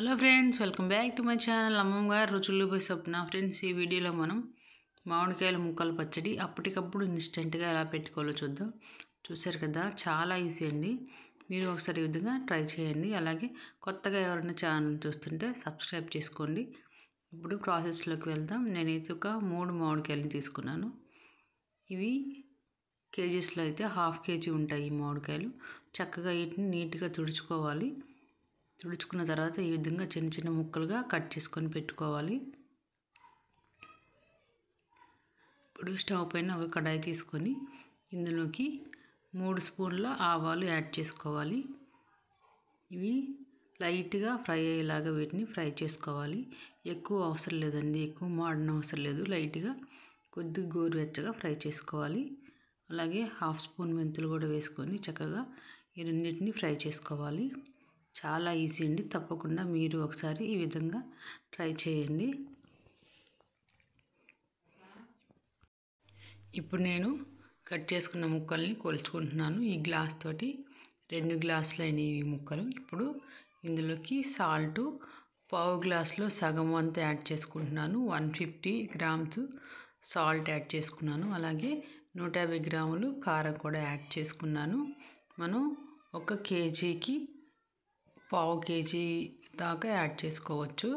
hello friends welcome back to my channel అమ్మమ్మ గారు రుచులు పోయి సప్న ఫ్రెండ్స్ ఈ వీడియోలో మనం మామిడికాయల ముక్కలు పచ్చడి అప్పటికప్పుడు ఇన్స్టెంట్గా ఎలా పెట్టుకోవాలో చూద్దాం చూసారు కదా చాలా ఈజీ అండి మీరు ఒకసారి విధంగా ట్రై చేయండి అలాగే కొత్తగా ఎవరైనా ఛానల్ చూస్తుంటే సబ్స్క్రైబ్ చేసుకోండి ఇప్పుడు ప్రాసెస్లోకి వెళ్దాం నేనైతే ఒక మూడు మామిడికాయలని తీసుకున్నాను ఇవి కేజీస్లో అయితే హాఫ్ కేజీ ఉంటాయి ఈ మామిడికాయలు చక్కగా వీటిని నీట్గా తుడుచుకోవాలి తుడుచుకున్న తర్వాత ఈ విధంగా చిన్న చిన్న ముక్కలుగా కట్ చేసుకొని పెట్టుకోవాలి ఇప్పుడు స్టవ్ పైన ఒక కడాయి తీసుకొని ఇందులోకి మూడు స్పూన్ల ఆవాలు యాడ్ చేసుకోవాలి ఇవి లైట్గా ఫ్రై అయ్యేలాగా వీటిని ఫ్రై చేసుకోవాలి ఎక్కువ అవసరం లేదండి ఎక్కువ మాడిన అవసరం లేదు లైట్గా కొద్ది గోరువెచ్చగా ఫ్రై చేసుకోవాలి అలాగే హాఫ్ స్పూన్ మెంతులు కూడా వేసుకొని చక్కగా ఈ రెండింటిని ఫ్రై చేసుకోవాలి చాలా ఈజీ అండి తప్పకుండా మీరు ఒకసారి ఈ విధంగా ట్రై చేయండి ఇప్పుడు నేను కట్ చేసుకున్న ముక్కల్ని కొలుచుకుంటున్నాను ఈ గ్లాస్ తోటి రెండు గ్లాసులు అయినవి ముక్కలు ఇప్పుడు ఇందులోకి సాల్టు పావు గ్లాసులో సగం వంత యాడ్ చేసుకుంటున్నాను one fifty grams salt add చేసుకున్నాను అలాగే నూట యాభై గ్రాములు కారం కూడా యాడ్ చేసుకున్నాను మనం ఒక కేజీకి పావు కేజీ దాకా యాడ్ చేసుకోవచ్చు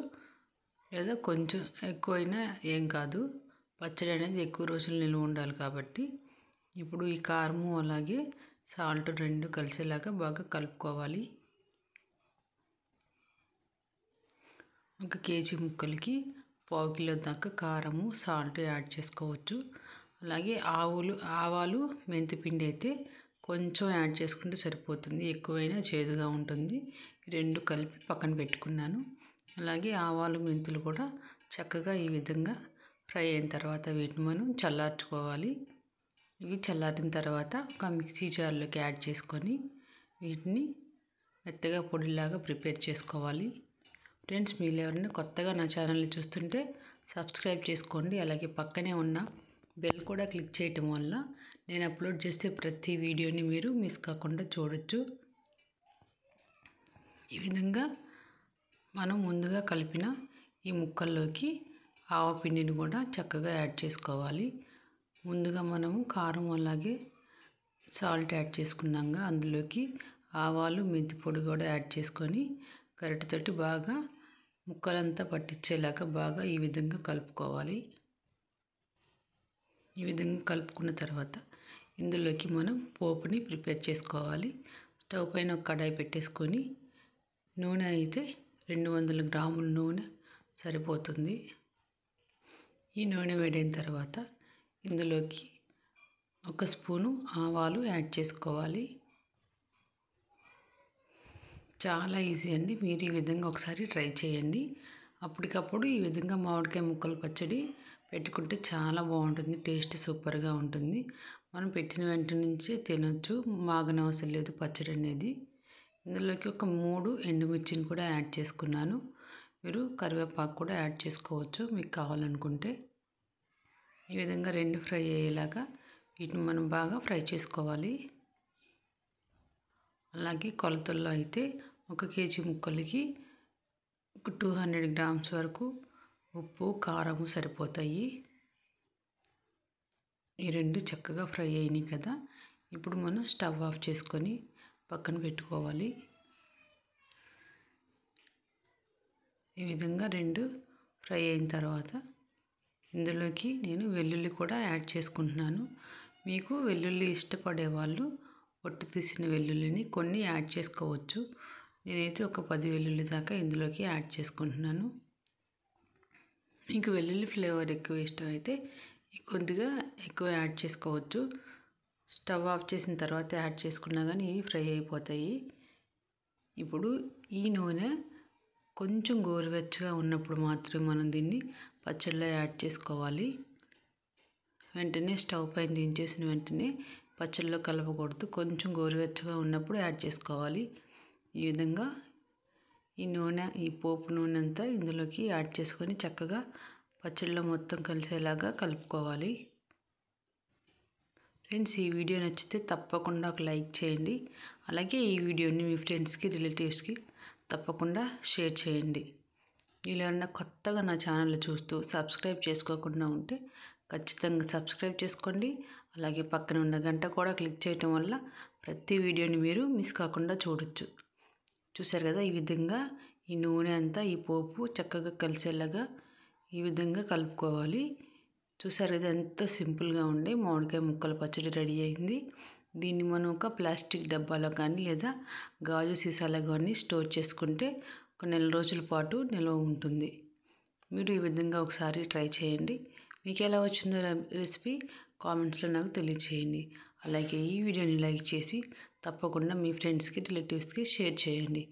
లేదా కొంచెం ఎక్కువైనా ఏం కాదు పచ్చడి అనేది ఎక్కువ రోజులు నిల్వ ఉండాలి కాబట్టి ఇప్పుడు ఈ కారము అలాగే సాల్ట్ రెండు కలిసేలాగా బాగా కలుపుకోవాలి ఒక కేజీ ముక్కలకి పావు కిలో దాకా కారము సాల్ట్ యాడ్ చేసుకోవచ్చు అలాగే ఆవులు ఆవాలు మెంతిపిండి అయితే కొంచెం యాడ్ చేసుకుంటే సరిపోతుంది ఎక్కువైనా చేదుగా ఉంటుంది రెండు కలిపి పక్కన పెట్టుకున్నాను అలాగే ఆవాలు మెంతులు కూడా చక్కగా ఈ విధంగా ఫ్రై అయిన తర్వాత వీటిని మనం చల్లార్చుకోవాలి ఇవి చల్లారిన తర్వాత ఒక మిక్సీ జార్లోకి యాడ్ చేసుకొని వీటిని మెత్తగా పొడిలాగా ప్రిపేర్ చేసుకోవాలి ఫ్రెండ్స్ మీరు ఎవరైనా కొత్తగా నా ఛానల్ని చూస్తుంటే సబ్స్క్రైబ్ చేసుకోండి అలాగే పక్కనే ఉన్న బెల్ కూడా క్లిక్ చేయటం వల్ల నేను అప్లోడ్ చేసే ప్రతి వీడియోని మీరు మిస్ కాకుండా చూడొచ్చు ఈ విధంగా మనం ముందుగా కలిపిన ఈ ముక్కల్లోకి ఆవపిండిని కూడా చక్కగా యాడ్ చేసుకోవాలి ముందుగా మనము కారం అలాగే సాల్ట్ యాడ్ చేసుకున్నాక అందులోకి ఆవాలు మెంతి పొడి కూడా యాడ్ చేసుకొని గరిటతోటి బాగా ముక్కలంతా పట్టించేలాగా బాగా ఈ విధంగా కలుపుకోవాలి ఈ విధంగా కలుపుకున్న తర్వాత ఇందులోకి మనం పోపుని ప్రిపేర్ చేసుకోవాలి స్టవ్ పైన ఒక కడాయి పెట్టేసుకొని నూనె అయితే రెండు వందల గ్రాముల నూనె సరిపోతుంది ఈ నూనె వేడైన తర్వాత ఇందులోకి ఒక స్పూను ఆవాలు యాడ్ చేసుకోవాలి చాలా ఈజీ అండి మీరు ఈ విధంగా ఒకసారి ట్రై చేయండి అప్పటికప్పుడు ఈ విధంగా మామిడికాయ ముక్కలు పచ్చడి పెట్టుకుంటే చాలా బాగుంటుంది టేస్ట్ సూపర్గా ఉంటుంది మనం పెట్టిన వెంట నుంచి తినొచ్చు మాగనవసరం లేదు పచ్చడి అనేది ఇందులోకి ఒక మూడు ఎండుమిర్చిని కూడా యాడ్ చేసుకున్నాను మీరు కరివేపాకు కూడా యాడ్ చేసుకోవచ్చు మీకు కావాలనుకుంటే ఈ విధంగా రెండు ఫ్రై అయ్యేలాగా వీటిని మనం బాగా ఫ్రై చేసుకోవాలి అలాగే కొలతల్లో అయితే ఒక కేజీ ముక్కలకి ఒక టూ హండ్రెడ్ గ్రామ్స్ వరకు ఉప్పు కారము సరిపోతాయి ఈ రెండు చక్కగా ఫ్రై అయినాయి కదా ఇప్పుడు మనం స్టవ్ ఆఫ్ చేసుకొని పక్కన పెట్టుకోవాలి ఈ విధంగా రెండు ఫ్రై అయిన తర్వాత ఇందులోకి నేను వెల్లుల్లి కూడా యాడ్ చేసుకుంటున్నాను మీకు వెల్లుల్లి ఇష్టపడే వాళ్ళు పొట్టు తీసిన వెల్లుల్లిని కొన్ని యాడ్ చేసుకోవచ్చు నేనైతే ఒక పది వెల్లుల్లి దాకా ఇందులోకి యాడ్ చేసుకుంటున్నాను మీకు వెల్లుల్లి ఫ్లేవర్ ఎక్కువ ఇష్టం అయితే కొద్దిగా ఎక్కువ యాడ్ చేసుకోవచ్చు స్టవ్ ఆఫ్ చేసిన తర్వాత యాడ్ చేసుకున్నా కానీ ఫ్రై అయిపోతాయి ఇప్పుడు ఈ నూనె కొంచెం గోరువెచ్చగా ఉన్నప్పుడు మాత్రమే మనం దీన్ని పచ్చళ్ళలో యాడ్ చేసుకోవాలి వెంటనే స్టవ్ పైన దించేసిన వెంటనే పచ్చళ్ళలో కలపకూడదు కొంచెం గోరువెచ్చగా ఉన్నప్పుడు యాడ్ చేసుకోవాలి ఈ విధంగా ఈ నూనె ఈ పోపు నూనె అంతా ఇందులోకి యాడ్ చేసుకొని చక్కగా పచ్చళ్ళు మొత్తం కలిసేలాగా కలుపుకోవాలి ఫ్రెండ్స్ ఈ వీడియో నచ్చితే తప్పకుండా ఒక లైక్ చేయండి అలాగే ఈ వీడియోని మీ ఫ్రెండ్స్కి రిలేటివ్స్కి తప్పకుండా షేర్ చేయండి మీరు ఏమన్నా కొత్తగా నా ఛానల్ చూస్తూ సబ్స్క్రైబ్ చేసుకోకుండా ఉంటే ఖచ్చితంగా సబ్స్క్రైబ్ చేసుకోండి అలాగే పక్కన ఉన్న గంట కూడా క్లిక్ చేయటం వల్ల ప్రతి వీడియోని మీరు మిస్ కాకుండా చూడొచ్చు చూసారు కదా ఈ విధంగా ఈ నూనె అంతా ఈ పోపు చక్కగా కలిసేలాగా ఈ విధంగా కలుపుకోవాలి చూసారు కదా ఎంత సింపుల్గా ఉండే మామిడికాయ ముక్కల పచ్చడి రెడీ అయింది దీన్ని మనం ఒక ప్లాస్టిక్ డబ్బాలో కానీ లేదా గాజు సీసాలో కానీ స్టోర్ చేసుకుంటే ఒక నెల రోజుల పాటు నిల్వ ఉంటుంది మీరు ఈ విధంగా ఒకసారి ట్రై చేయండి మీకు ఎలా వచ్చిందో రెసిపీ కామెంట్స్లో నాకు తెలియచేయండి అలాగే ఈ వీడియోని లైక్ చేసి తప్పకుండా మీ ఫ్రెండ్స్కి రిలేటివ్స్కి షేర్ చేయండి